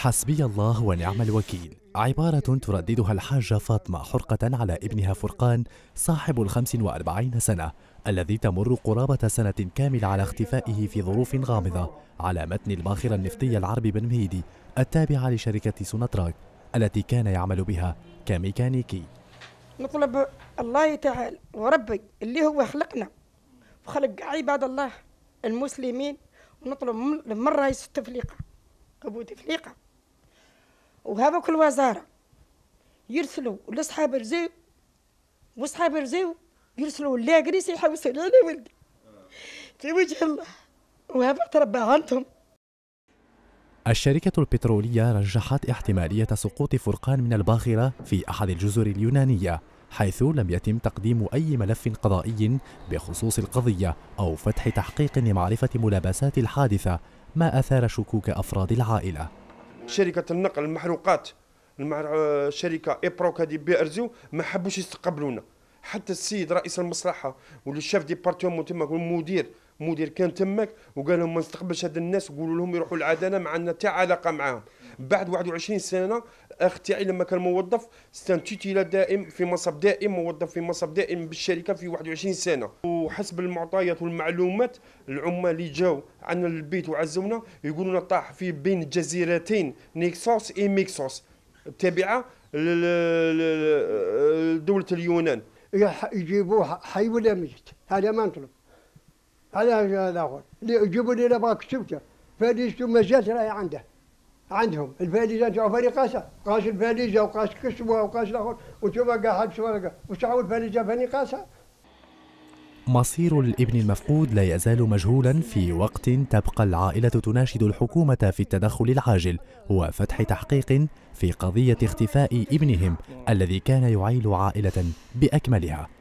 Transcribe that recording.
حسبي الله ونعم الوكيل عبارة ترددها الحاجة فاطمة حرقة على ابنها فرقان صاحب الخمس وأربعين سنة الذي تمر قرابة سنة كاملة على اختفائه في ظروف غامضة على متن الباخرة النفطية العربي بن مهيدي التابعة لشركة سوناتراك التي كان يعمل بها كميكانيكي نطلب الله تعالى وربي اللي هو خلقنا وخلق عباد الله المسلمين ونطلب مرة يستفليقه أبو تفليقه كل الوزاره يرسلوا لاصحاب الرزيو واصحاب الرزيو يرسلوا لاجريس يحوسوا لي على ولدي في وجه الله وهذا تربى عندهم الشركة البترولية رجحت احتمالية سقوط فرقان من الباخرة في أحد الجزر اليونانية حيث لم يتم تقديم أي ملف قضائي بخصوص القضية أو فتح تحقيق لمعرفة ملابسات الحادثة ما أثار شكوك أفراد العائلة شركه النقل المحروقات الشركه ايبروك هذه بي ارزيو ما حبوش يستقبلونا حتى السيد رئيس المصلحه والشيف شاف تما والمدير مدير كان تماك وقال لهم ما نستقبلش هاد الناس وقولوا لهم يروحوا العداله ما عندنا حتى علاقه معاهم بعد 21 سنه الاخ تاعي لما كان موظف ستان تيتيلا دائم في منصب دائم موظف في منصب دائم بالشركه في 21 سنه وحسب المعطيات والمعلومات العمال اللي جاو عندنا البيت وعزونا يقولون طاح في بين جزيرتين نيكسوس اي ميكسوس تابعه لدوله اليونان يجيبوه حي ولا ميت هذا ما نطلب هذا الاخر يجيبوا لي لبغى كتبته فهذه مازالت راهي عنده عندهم الفاليزات جاوا فريق قاسة قاش الفاليزة وقاش كسوة وقاش الآخر حد قاعد وش وشعوا الفاليزة فني قاسة مصير الابن المفقود لا يزال مجهولا في وقت تبقى العائلة تناشد الحكومة في التدخل العاجل وفتح تحقيق في قضية اختفاء ابنهم الذي كان يعيل عائلة بأكملها